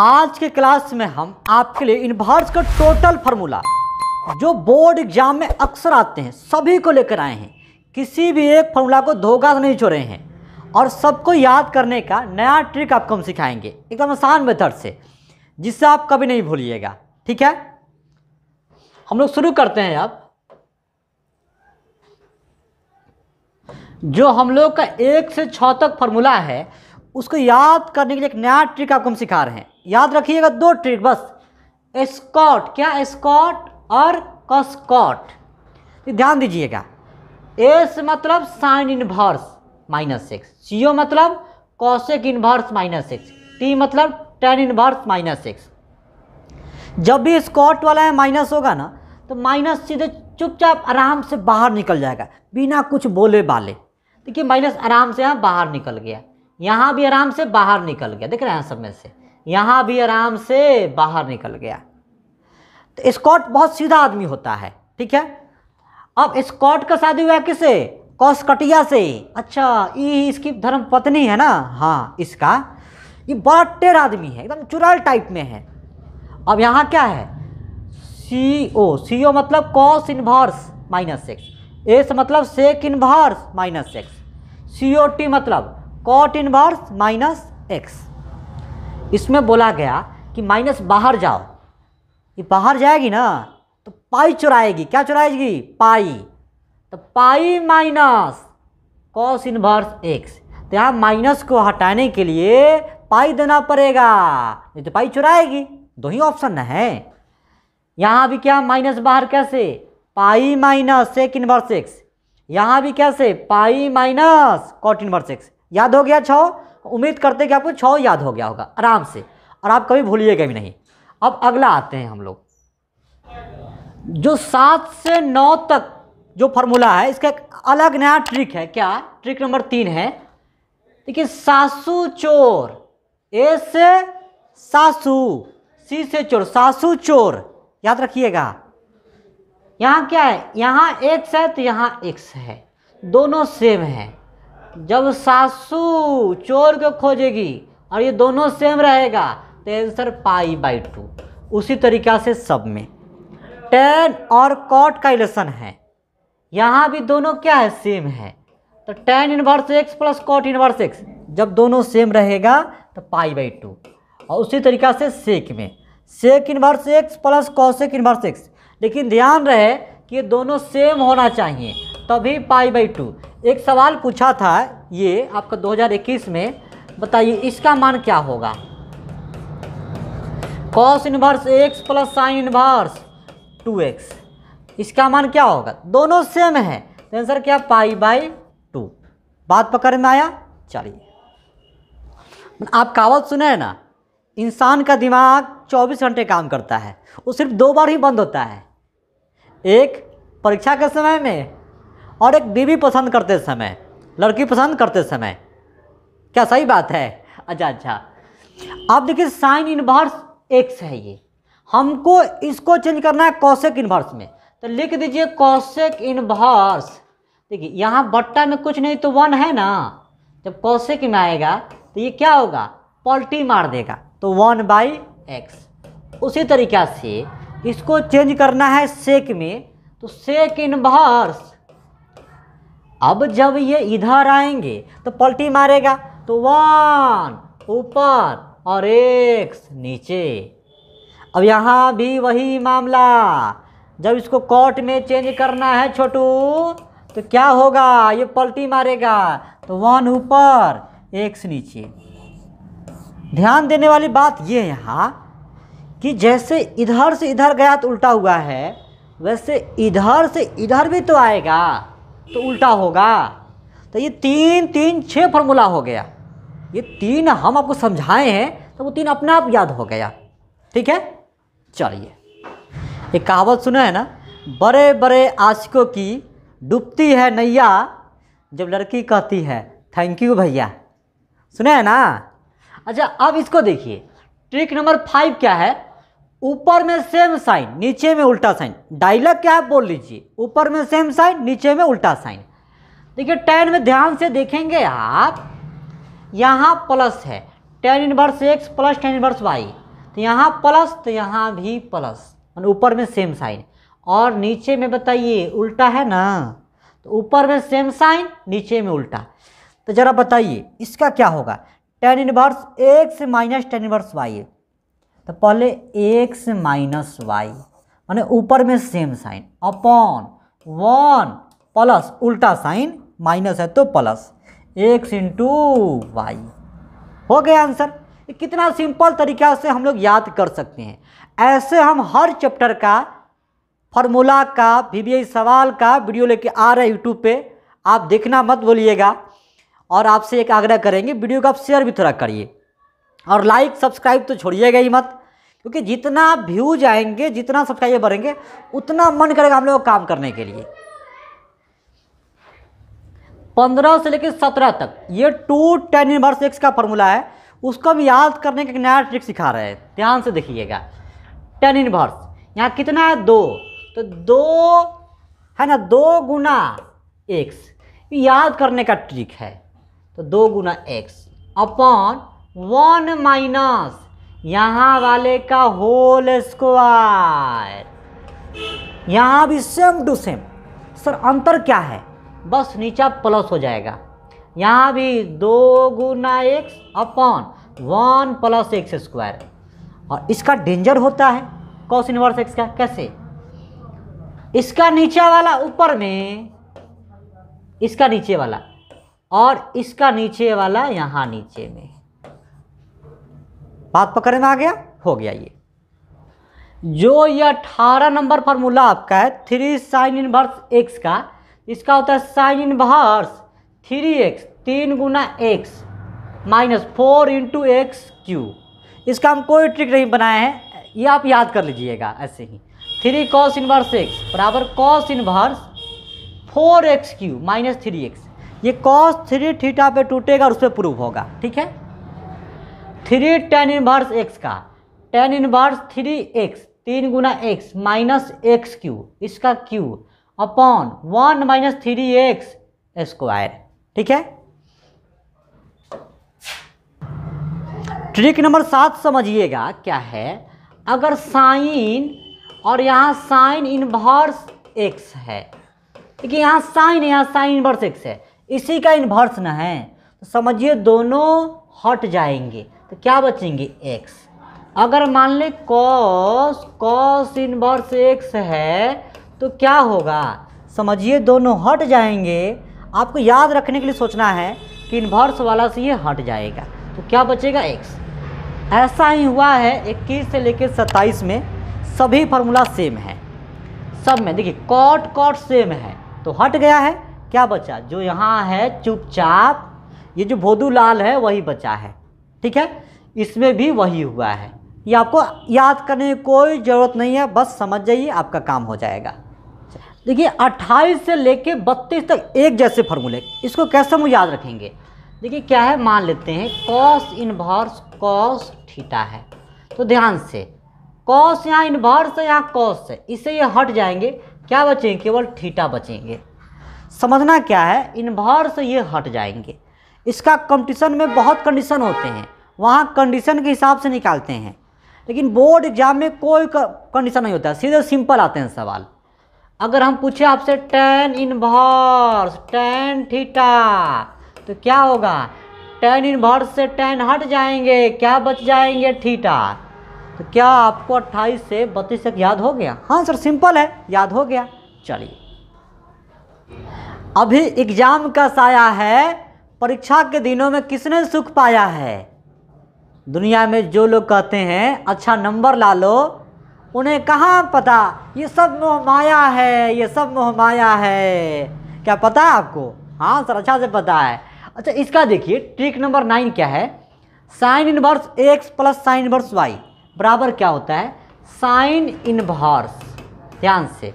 आज के क्लास में हम आपके लिए इन्वर्स का टोटल फार्मूला जो बोर्ड एग्जाम में अक्सर आते हैं सभी को लेकर आए हैं किसी भी एक फार्मूला को धोखा नहीं छोड़े हैं और सबको याद करने का नया ट्रिक आपको हम सिखाएंगे एकदम आसान मेथड से जिससे आप कभी नहीं भूलिएगा ठीक है हम लोग शुरू करते हैं अब जो हम लोग का एक से छ तक फार्मूला है उसको याद करने के लिए एक नया ट्रिक आपको हम सिखा रहे हैं याद रखिएगा दो ट्रिक बस एस्कॉट क्या एस्कॉट और कॉस्कॉट ध्यान दीजिएगा एस मतलब sine inverse minus six C O मतलब cosec inverse minus six T मतलब टेन इनवर्स माइनस सिक्स जब भी स्कॉट वाला है माइनस होगा ना तो माइनस सीधे चुपचाप आराम से बाहर निकल जाएगा बिना कुछ बोले बाले देखिए माइनस आराम से यहाँ बाहर निकल गया यहाँ भी आराम से बाहर निकल गया देख रहे हैं सब में से यहाँ भी आराम से बाहर निकल गया तो स्कॉट बहुत सीधा आदमी होता है ठीक है अब स्कॉट का शादी हुआ किसे कौसकटिया से अच्छा ये इसकी धर्म पत्नी है ना हाँ इसका ये बड़ा टेर आदमी है एकदम चुराल टाइप में है अब यहाँ क्या है सी ओ सी ओ मतलब cos inverse minus x S मतलब sec inverse minus x C O T मतलब कॉट इनवर्स माइनस एक्स इसमें बोला गया कि माइनस बाहर जाओ ये बाहर जाएगी ना तो पाई चुराएगी क्या चुराएगी पाई तो pi minus cos inverse x तो यहाँ माइनस को हटाने के लिए पाई देना पड़ेगा नहीं तो पाई चुराएगी दो ही ऑप्शन है यहाँ भी क्या माइनस बाहर कैसे पाई माइनस एक इनवर्स एक्स यहाँ भी कैसे pi minus cot inverse x याद हो गया छौ उम्मीद करते कि आपको छः याद हो गया होगा आराम से और आप कभी भूलिएगा भी नहीं अब अगला आते हैं हम लोग जो सात से नौ तक जो फार्मूला है इसका एक अलग नया ट्रिक है क्या ट्रिक नंबर तीन है देखिए सासू चोर ए से सासू सी से चोर सासू चोर याद रखिएगा यहाँ क्या है यहाँ एक्स है तो यहाँ एक्स है दोनों सेम हैं जब सासू चोर को खोजेगी और ये दोनों सेम रहेगा तो आंसर पाई बाई टू उसी तरीका से सब में टेन और कॉट का रिलेशन है यहाँ भी दोनों क्या है सेम है तो tan inverse x plus cot inverse x जब दोनों सेम रहेगा तो पाई बाई टू और उसी तरीका से सेक में sec inverse x plus cosec inverse x लेकिन ध्यान रहे कि ये दोनों सेम होना चाहिए तभी पाई बाई टू एक सवाल पूछा था ये आपका 2021 में बताइए इसका मान क्या होगा cos inverse x plus sine inverse two x इसका मान क्या होगा दोनों सेम है तो आंसर क्या पाई बाई टू बात पकड़ में आया चलिए आप कावत सुने हैं ना इंसान का दिमाग 24 घंटे काम करता है वो सिर्फ दो बार ही बंद होता है एक परीक्षा के समय में और एक बीवी पसंद करते समय लड़की पसंद करते समय क्या सही बात है अच्छा अच्छा आप देखिए साइन इनवर्स एक्स है ये हमको इसको चेंज करना है कौशिक इनवर्स में तो लिख दीजिए कौशिक इनवर्स देखिए यहाँ बट्टा में कुछ नहीं तो वन है ना जब कौशिक में आएगा तो ये क्या होगा पल्टी मार देगा तो वन बाई एक्स उसी तरीका से इसको चेंज करना है सेक में तो सेक इनवर्स अब जब ये इधर आएंगे तो पलटी मारेगा तो वन ऊपर और एक्स नीचे अब यहाँ भी वही मामला जब इसको कॉट में चेंज करना है छोटू तो क्या होगा ये पलटी मारेगा तो वन ऊपर एक्स नीचे ध्यान देने वाली बात ये है यहाँ कि जैसे इधर से इधर गया तो उल्टा हुआ है वैसे इधर से इधर भी तो आएगा तो उल्टा होगा तो ये तीन तीन छः फॉर्मूला हो गया ये तीन हम आपको समझाए हैं तो वो तीन अपने आप याद हो गया ठीक है चलिए एक कहावत सुना है ना बड़े बड़े आशिकों की डूबती है नैया जब लड़की कहती है थैंक यू भैया सुना है ना अच्छा अब इसको देखिए ट्रिक नंबर फाइव क्या है ऊपर में सेम साइन नीचे में उल्टा साइन डायलॉग क्या है बोल लीजिए ऊपर में सेम साइन नीचे में उल्टा साइन देखिए टेन में ध्यान से देखेंगे आप यहाँ प्लस है tan inverse x plus tan inverse y तो यहाँ प्लस तो यहाँ भी प्लस ऊपर में सेम साइन और नीचे में बताइए उल्टा है ना तो ऊपर में सेम साइन नीचे में उल्टा तो ज़रा बताइए इसका क्या होगा tan inverse x minus tan inverse y तो पहले एक्स माइनस वाई मैंने ऊपर में same sign upon one plus उल्टा साइन माइनस है तो प्लस एक्स इंटू वाई हो गया आंसर ये कितना सिंपल तरीका से हम लोग याद कर सकते हैं ऐसे हम हर चैप्टर का फॉर्मूला का वी सवाल का वीडियो लेके आ रहे हैं यूट्यूब पे आप देखना मत बोलिएगा और आपसे एक आग्रह करेंगे वीडियो को आप शेयर भी थोड़ा करिए और लाइक सब्सक्राइब तो छोड़िएगा ही मत क्योंकि जितना व्यूज आएंगे जितना सब्सक्राइबर बढ़ेंगे उतना मन करेगा हम लोग काम करने के लिए पंद्रह से लेकर सत्रह तक ये टू टेन इनवर्स एक्स का फॉर्मूला है उसको हम याद करने का एक नया ट्रिक सिखा रहे हैं ध्यान से देखिएगा टेन इनवर्स यहाँ कितना है दो तो दो है ना दो गुना एक्स याद करने का ट्रिक है तो दो गुना एक्स अपॉन वन माइनस यहाँ वाले का होल स्क्वायर यहाँ भी सेम टू सेम सर अंतर क्या है बस नीचा प्लस हो जाएगा यहाँ भी दो गुना x upon one plus x square और इसका डेंजर होता है कॉस इनवर्स एक्स का कैसे इसका नीचे वाला ऊपर में इसका नीचे वाला और इसका नीचे वाला यहाँ नीचे में बात पकड़ में आ गया हो गया ये जो ये अठारह नंबर फार्मूला आपका है थ्री साइन इनवर्स एक्स का इसका होता है साइन इनवर्स थ्री एक्स तीन गुना x minus four into x cube इसका हम कोई ट्रिक नहीं बनाए हैं ये आप याद कर लीजिएगा ऐसे ही थ्री कॉस इनवर्स एक्स बराबर cos inverse four x cube minus three x ये कॉस थ्री थीटा पे टूटेगा और उस पर प्रूव होगा ठीक है थ्री टेन इनवर्स एक्स का टेन इनवर्स थ्री एक्स तीन गुना एक्स माइनस एक्स क्यू इसका cube upon one minus three x square ठीक है ट्रिक नंबर सात समझिएगा क्या है अगर साइन और यहाँ साइन इनवर्स एक्स है है यहाँ साइन है यहाँ साइन इनवर्स एक्स है इसी का इनवर्स न है तो समझिए दोनों हट जाएंगे तो क्या बचेंगे एक्स अगर मान लें कॉस कॉस इनवर्स एक्स है तो क्या होगा समझिए दोनों हट जाएंगे आपको याद रखने के लिए सोचना है कि इनवर्स वाला से ये हट जाएगा तो क्या बचेगा एक्स ऐसा ही हुआ है 21 से लेकर 27 में सभी फार्मूला सेम है सब में देखिए कॉट कॉट सेम है तो हट गया है क्या बचा जो यहाँ है चुपचाप ये जो भोदू लाल है वही बचा है ठीक है इसमें भी वही हुआ है ये आपको याद करने की कोई ज़रूरत नहीं है बस समझ जाइए आपका काम हो जाएगा देखिए 28 से लेके 32 तक एक जैसे फॉर्मूले इसको कैसे हम याद रखेंगे देखिए क्या है मान लेते हैं कॉस इनवर्स कॉस थीटा है तो ध्यान से कॉस यहाँ इनवर्स है यहाँ कॉस है इससे ये हट जाएंगे क्या बचेंगे केवल थीटा बचेंगे समझना क्या है इनवर्स ये हट जाएंगे इसका कंपटीशन में बहुत कंडीशन होते हैं वहाँ कंडीशन के हिसाब से निकालते हैं लेकिन बोर्ड एग्जाम में कोई कंडीशन नहीं होता सीधे सिंपल आते हैं सवाल अगर हम पूछे आपसे टेन इनवर्स टेन थीटा तो क्या होगा टेन इनवर्स से टेन हट जाएंगे क्या बच जाएंगे थीटा तो क्या आपको अट्ठाईस से बत्तीस तक याद हो गया हाँ सर सिंपल है याद हो गया चलिए अभी एग्जाम का साया है परीक्षा के दिनों में किसने सुख पाया है दुनिया में जो लोग कहते हैं अच्छा नंबर ला लो उन्हें कहाँ पता ये सब मोह माया है ये सब मोह माया है क्या पता है आपको हाँ सर अच्छा से पता है अच्छा इसका देखिए ट्रिक नंबर नाइन क्या है sine inverse x plus sine inverse y बराबर क्या होता है साइन इनवर्स ध्यान से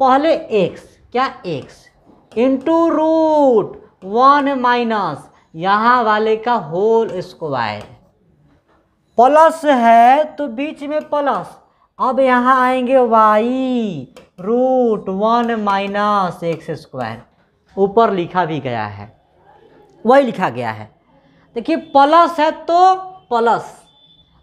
पहले एक्स क्या x into root one minus यहाँ वाले का होल स्क्वायर प्लस है तो बीच में प्लस अब यहाँ आएंगे y root one minus x square ऊपर लिखा भी गया है वही लिखा गया है देखिए प्लस है तो प्लस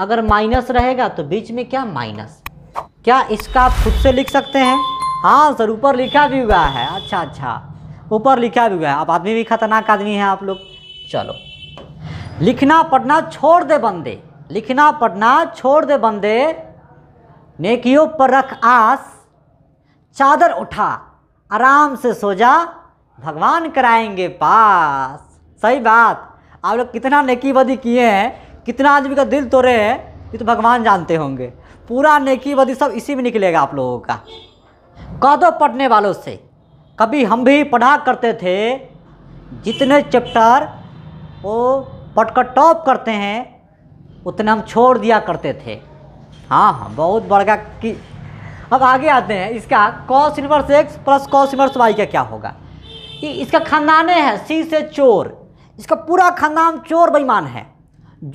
अगर माइनस रहेगा तो बीच में क्या माइनस क्या इसका आप खुद से लिख सकते हैं हाँ सर ऊपर लिखा भी हुआ है अच्छा अच्छा ऊपर लिखा भी हुआ है आप आदमी भी खतरनाक आदमी है आप लोग चलो लिखना पढ़ना छोड़ दे बंदे लिखना पढ़ना छोड़ दे बंदे नेकियों पर रख आस चादर उठा आराम से सो जा भगवान कराएंगे पास सही बात आप लोग कितना बदी किए हैं कितना आदमी का दिल तोड़े हैं ये तो भगवान जानते होंगे पूरा बदी सब इसी में निकलेगा आप लोगों का कह दो पढ़ने वालों से कभी हम भी पढ़ा करते थे जितने चैप्टर वो पटकर टॉप करते हैं उतना हम छोड़ दिया करते थे हाँ हाँ बहुत बड़का की अब आगे आते हैं इसका cos inverse x plus cos inverse y का क्या होगा ये इसका खानदाने है सी से चोर इसका पूरा खानदान चोर बेईमान है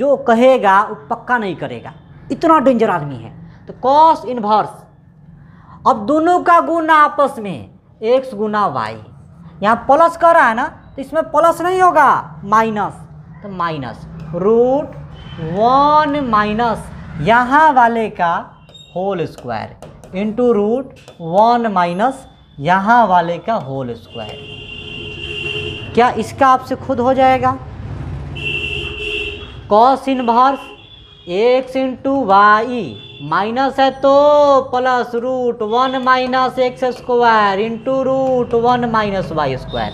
जो कहेगा वो पक्का नहीं करेगा इतना डेंजर आदमी है तो कॉस इनवर्स अब दोनों का गुण आपस में एक्स गुना वाई यहाँ प्लस कर रहा है ना तो इसमें प्लस नहीं होगा माइनस तो माइनस रूट वन माइनस यहाँ वाले का whole square into root one minus यहाँ वाले का होल स्क्वायर क्या इसका आपसे खुद हो जाएगा cos inverse x into y minus है तो plus root one minus x square into root one minus y square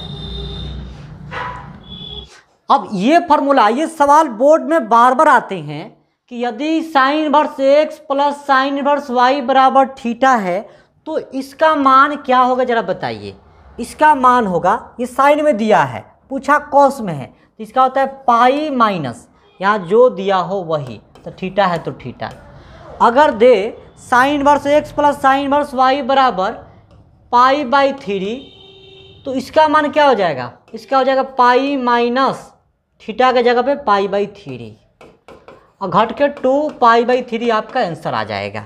अब ये फॉर्मूला ये सवाल बोर्ड में बार बार आते हैं कि यदि sine verse x plus sine verse y बराबर थीटा है तो इसका मान क्या होगा जरा बताइए इसका मान होगा ये साइन में दिया है पूछा कॉस में है तो इसका होता है पाई माइनस यहाँ जो दिया हो वही तो थीटा है तो थीटा अगर दे sine verse x plus sine verse y बराबर पाई बाई थ्री तो इसका मान क्या हो जाएगा इसका हो जाएगा पाई माइनस थीटा के जगह पे पाई बाई थ्री और घट के टू पाई बाई थ्री आपका आंसर आ जाएगा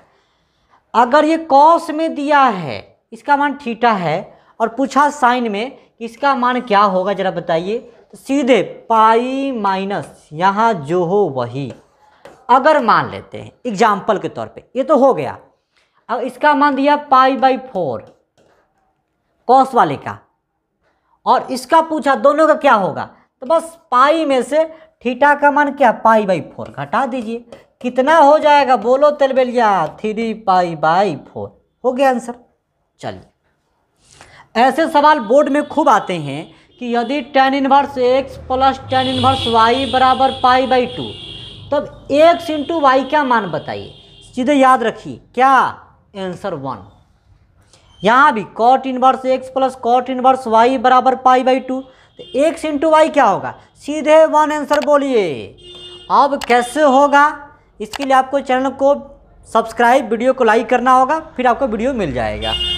अगर ये कॉस में दिया है इसका मान थीटा है और पूछा साइन में इसका मान क्या होगा जरा बताइए तो सीधे पाई माइनस यहाँ जो हो वही अगर मान लेते हैं एग्जाम्पल के तौर पे ये तो हो गया अब इसका मान दिया पाई बाई फोर कॉस वाले का और इसका पूछा दोनों का क्या होगा तो बस पाई में से थीटा का मान क्या पाई बाई फोर घटा दीजिए कितना हो जाएगा बोलो तेलबेलिया थ्री पाई बाई फोर हो गया आंसर चलिए ऐसे सवाल बोर्ड में खूब आते हैं कि यदि tan inverse x plus tan inverse y बराबर पाई बाई टू तब एक्स इंटू वाई क्या मान बताइए सीधे याद रखिए क्या आंसर वन यहाँ भी cot inverse x plus cot inverse y बराबर पाई बाई टू तो एक्स इंटू वाई क्या होगा सीधे वन आंसर बोलिए अब कैसे होगा इसके लिए आपको चैनल को सब्सक्राइब वीडियो को लाइक करना होगा फिर आपको वीडियो मिल जाएगा